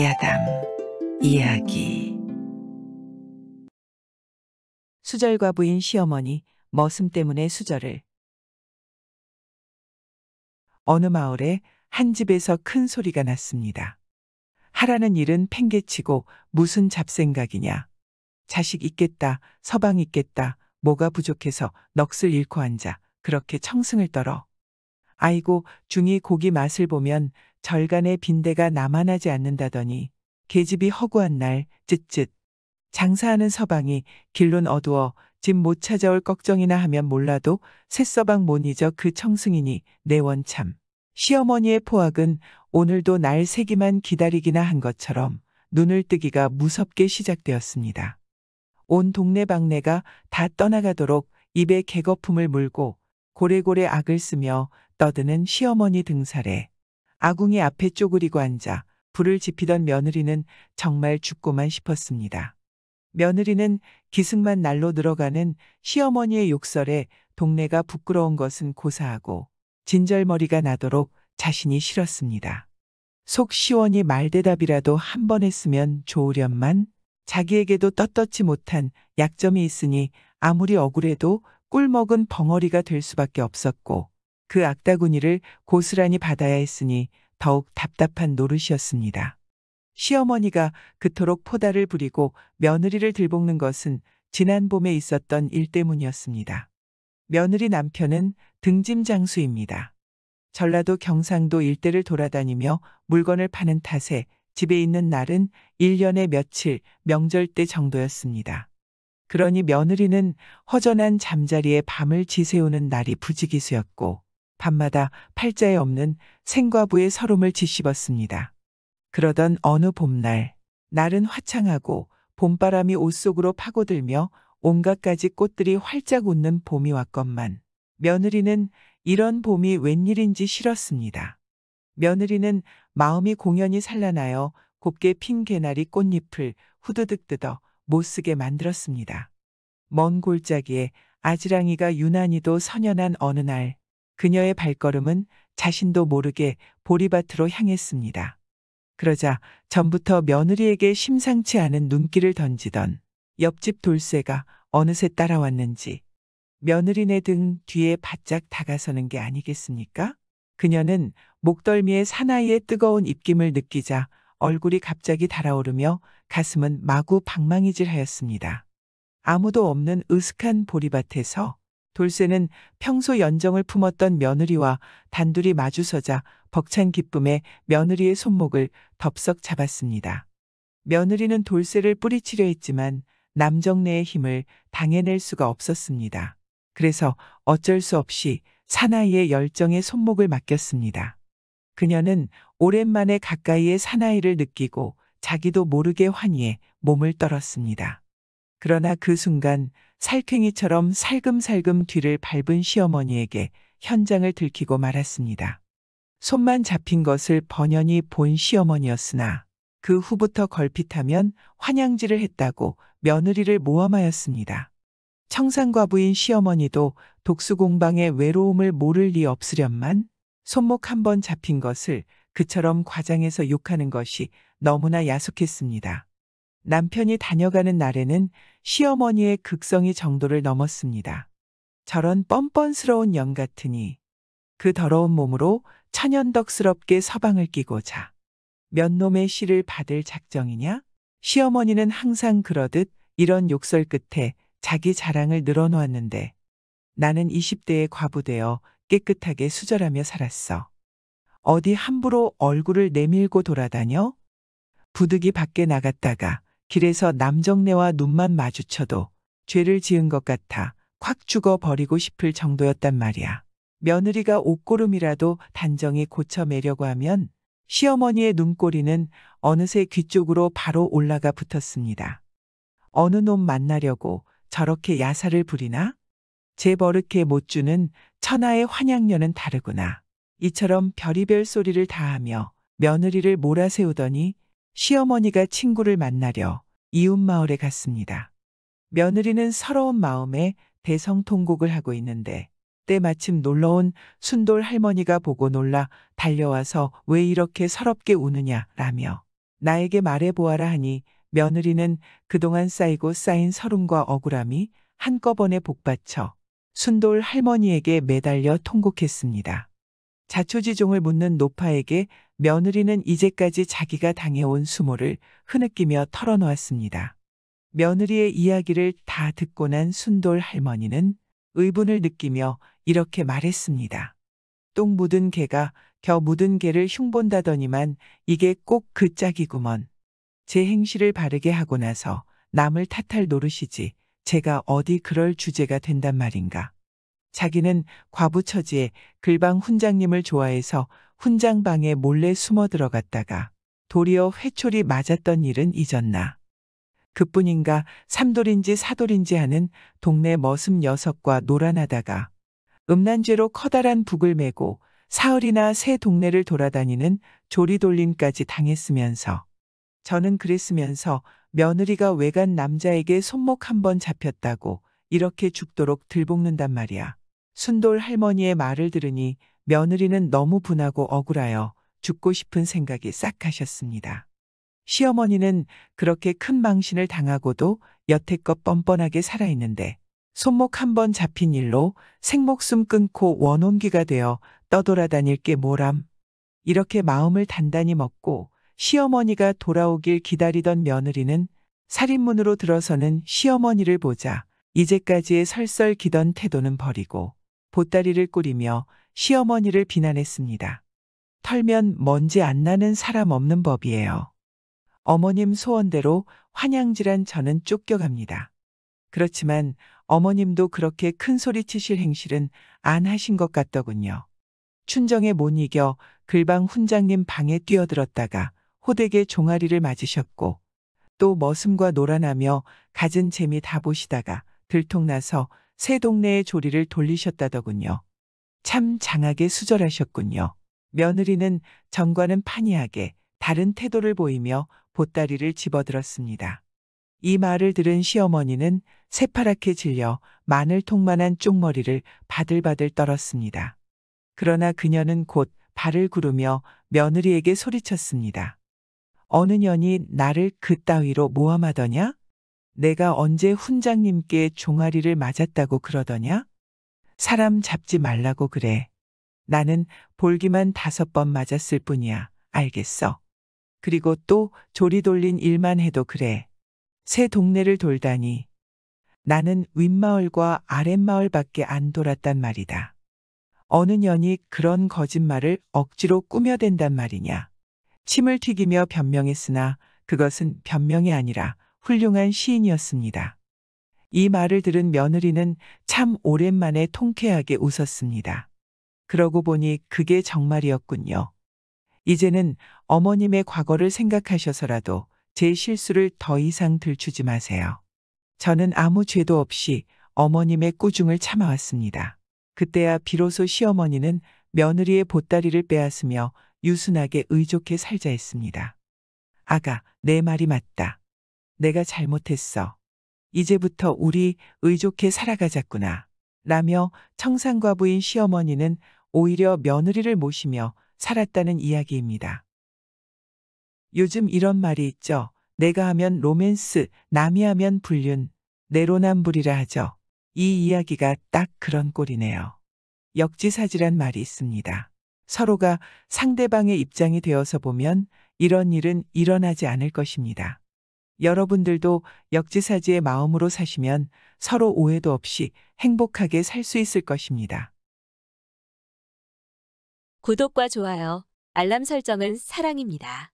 야담 이야기 수절과 부인 시어머니 머슴 때문에 수절을 어느 마을에 한 집에서 큰 소리가 났습니다. 하라는 일은 팽개치고 무슨 잡생각이냐. 자식 있겠다, 서방 있겠다, 뭐가 부족해서 넋을 잃고 앉아 그렇게 청승을 떨어. 아이고 중이 고기 맛을 보면 절간에 빈대가 남아나지 않는다더니 계집이 허구한 날 쯧쯧 장사하는 서방이 길론 어두워 집 못 찾아올 걱정이나 하면 몰라도 새서방 못 잊어 그 청승이니 내 원참 시어머니의 포악은 오늘도 날 새기만 기다리기나 한 것처럼 눈을 뜨기가 무섭게 시작되었습니다. 온 동네방네가 다 떠나가도록 입에 개거품을 물고 고래고래 악을 쓰며 떠드는 시어머니 등살에 아궁이 앞에 쪼그리고 앉아 불을 지피던 며느리는 정말 죽고만 싶었습니다. 며느리는 기승만 날로 늘어가는 시어머니의 욕설에 동네가 부끄러운 것은 고사하고 진절머리가 나도록 자신이 싫었습니다. 속 시원히 말대답이라도 한 번 했으면 좋으련만 자기에게도 떳떳지 못한 약점이 있으니 아무리 억울해도 꿀 먹은 벙어리가 될 수밖에 없었고 그 악다구니를 고스란히 받아야 했으니 더욱 답답한 노릇이었습니다. 시어머니가 그토록 포다를 부리고 며느리를 들볶는 것은 지난 봄에 있었던 일 때문이었습니다. 며느리 남편은 등짐 장수입니다. 전라도 경상도 일대를 돌아다니며 물건을 파는 탓에 집에 있는 날은 1년에 며칠 명절 때 정도였습니다. 그러니 며느리는 허전한 잠자리에 밤을 지새우는 날이 부지기수였고 밤마다 팔자에 없는 생과부의 서름을 지씹었습니다. 그러던 어느 봄날, 날은 화창하고 봄바람이 옷 속으로 파고들며 온갖 가지 꽃들이 활짝 웃는 봄이 왔건만 며느리는 이런 봄이 웬일인지 싫었습니다. 며느리는 마음이 공연히 산란하여 곱게 핀 개나리 꽃잎을 후두둑 뜯어 못쓰게 만들었습니다. 먼 골짜기에 아지랑이가 유난히도 선연한 어느 날 그녀의 발걸음은 자신도 모르게 보리밭으로 향했습니다. 그러자 전부터 며느리에게 심상치 않은 눈길을 던지던 옆집 돌쇠가 어느새 따라왔는지 며느리네 등 뒤에 바짝 다가서는 게 아니겠습니까? 그녀는 목덜미에 사나이의 뜨거운 입김을 느끼자 얼굴이 갑자기 달아오르며 가슴은 마구 방망이질하였습니다. 아무도 없는 으슥한 보리밭에서 돌쇠는 평소 연정을 품었던 며느리와 단둘이 마주서자 벅찬 기쁨에 며느리의 손목을 덥석 잡았습니다. 며느리는 돌쇠를 뿌리치려 했지만 남정네의 힘을 당해낼 수가 없었습니다. 그래서 어쩔 수 없이 사나이의 열정에 손목을 맡겼습니다. 그녀는 오랜만에 가까이의 사나이를 느끼고 자기도 모르게 환희에 몸을 떨었습니다. 그러나 그 순간 살쾡이처럼 살금살금 뒤를 밟은 시어머니에게 현장을 들키고 말았습니다. 손만 잡힌 것을 번연히 본 시어머니였으나 그 후부터 걸핏하면 환양질을 했다고 며느리를 모함하였습니다. 청산과부인 시어머니도 독수공방의 외로움을 모를 리 없으련만 손목 한 번 잡힌 것을 그처럼 과장해서 욕하는 것이 너무나 야속했습니다. 남편이 다녀가는 날에는 시어머니의 극성이 정도를 넘었습니다. 저런 뻔뻔스러운 년 같으니 그 더러운 몸으로 천연덕스럽게 서방을 끼고 자. 몇 놈의 시를 받을 작정이냐? 시어머니는 항상 그러듯 이런 욕설 끝에 자기 자랑을 늘어놓았는데 나는 20대에 과부되어 깨끗하게 수절하며 살았어. 어디 함부로 얼굴을 내밀고 돌아다녀? 부득이 밖에 나갔다가 길에서 남정네와 눈만 마주쳐도 죄를 지은 것 같아 콱 죽어버리고 싶을 정도였단 말이야. 며느리가 옷고름이라도 단정히 고쳐매려고 하면 시어머니의 눈꼬리는 어느새 귀 쪽으로 바로 올라가 붙었습니다. 어느 놈 만나려고 저렇게 야사를 부리나? 제 버릇해 못 주는 천하의 환양녀는 다르구나. 이처럼 별이별 소리를 다하며 며느리를 몰아세우더니 시어머니가 친구를 만나려 이웃마을에 갔습니다. 며느리는 서러운 마음에 대성통곡을 하고 있는데 때마침 놀러온 순돌 할머니가 보고 놀라 달려와서 왜 이렇게 서럽게 우느냐라며 나에게 말해보아라 하니 며느리는 그동안 쌓이고 쌓인 서름과 억울함이 한꺼번에 복받쳐 순돌 할머니에게 매달려 통곡했습니다. 자초지종을 묻는 노파에게 며느리는 이제까지 자기가 당해온 수모를 흐느끼며 털어놓았습니다. 며느리의 이야기를 다 듣고 난 순돌 할머니는 의분을 느끼며 이렇게 말했습니다. 똥 묻은 개가 겨 묻은 개를 흉본다더니만 이게 꼭 그 짝이구먼. 제 행실을 바르게 하고 나서 남을 탓할 노릇이지 제가 어디 그럴 주제가 된단 말인가. 자기는 과부처지에 글방 훈장님을 좋아해서 훈장방에 몰래 숨어 들어갔다가 도리어 회초리 맞았던 일은 잊었나. 그뿐인가 삼돌인지 사돌인지 하는 동네 머슴 녀석과 노란하다가 음란죄로 커다란 북을 메고 사흘이나 새 동네를 돌아다니는 조리돌림까지 당했으면서 저는 그랬으면서 며느리가 외간 남자에게 손목 한 번 잡혔다고 이렇게 죽도록 들볶는단 말이야. 순돌 할머니의 말을 들으니 며느리는 너무 분하고 억울하여 죽고 싶은 생각이 싹 하셨습니다. 시어머니는 그렇게 큰 망신을 당하고도 여태껏 뻔뻔하게 살아있는데 손목 한 번 잡힌 일로 생목숨 끊고 원혼기가 되어 떠돌아다닐 게 뭐람. 이렇게 마음을 단단히 먹고 시어머니가 돌아오길 기다리던 며느리는 살인문으로 들어서는 시어머니를 보자 이제까지의 설설기던 태도는 버리고 보따리를 꾸리며 시어머니를 비난했습니다. 털면 먼지 안 나는 사람 없는 법이에요. 어머님 소원대로 환양질한 저는 쫓겨갑니다. 그렇지만 어머님도 그렇게 큰 소리 치실 행실은 안 하신 것 같더군요. 춘정에 못 이겨 글방 훈장님 방에 뛰어들었다가 호되게 종아리를 맞으셨고 또 머슴과 놀아나며 가진 재미 다 보시다가 들통나서 새 동네의 조리를 돌리셨다더군요. 참 장하게 수절하셨군요. 며느리는 정과는 판이하게 다른 태도를 보이며 보따리를 집어들었습니다. 이 말을 들은 시어머니는 새파랗게 질려 마늘통만한 쪽머리를 바들바들 떨었습니다. 그러나 그녀는 곧 발을 구르며 며느리에게 소리쳤습니다. 어느 년이 나를 그 따위로 모함하더냐? 내가 언제 훈장님께 종아리를 맞았다고 그러더냐? 사람 잡지 말라고 그래. 나는 볼기만 다섯 번 맞았을 뿐이야. 알겠어. 그리고 또 조리 돌린 일만 해도 그래. 새 동네를 돌다니. 나는 윗마을과 아랫마을밖에 안 돌았단 말이다. 어느 년이 그런 거짓말을 억지로 꾸며댄단 말이냐. 침을 튀기며 변명했으나 그것은 변명이 아니라 훌륭한 시인이었습니다. 이 말을 들은 며느리는 참 오랜만에 통쾌하게 웃었습니다. 그러고 보니 그게 정말이었군요. 이제는 어머님의 과거를 생각하셔서라도 제 실수를 더 이상 들추지 마세요. 저는 아무 죄도 없이 어머님의 꾸중을 참아왔습니다. 그때야 비로소 시어머니는 며느리의 보따리를 빼앗으며 유순하게 의족해 살자 했습니다. 아가, 내 말이 맞다. 내가 잘못했어. 이제부터 우리 의족해 살아가자꾸나. 라며 청산과부인 시어머니는 오히려 며느리를 모시며 살았다는 이야기입니다. 요즘 이런 말이 있죠. 내가 하면 로맨스, 남이 하면 불륜, 내로남불이라 하죠. 이 이야기가 딱 그런 꼴이네요. 역지사지란 말이 있습니다. 서로가 상대방의 입장이 되어서 보면 이런 일은 일어나지 않을 것입니다. 여러분들도 역지사지의 마음으로 사시면 서로 오해도 없이 행복하게 살 수 있을 것입니다. 구독과 좋아요, 알람 설정은 사랑입니다.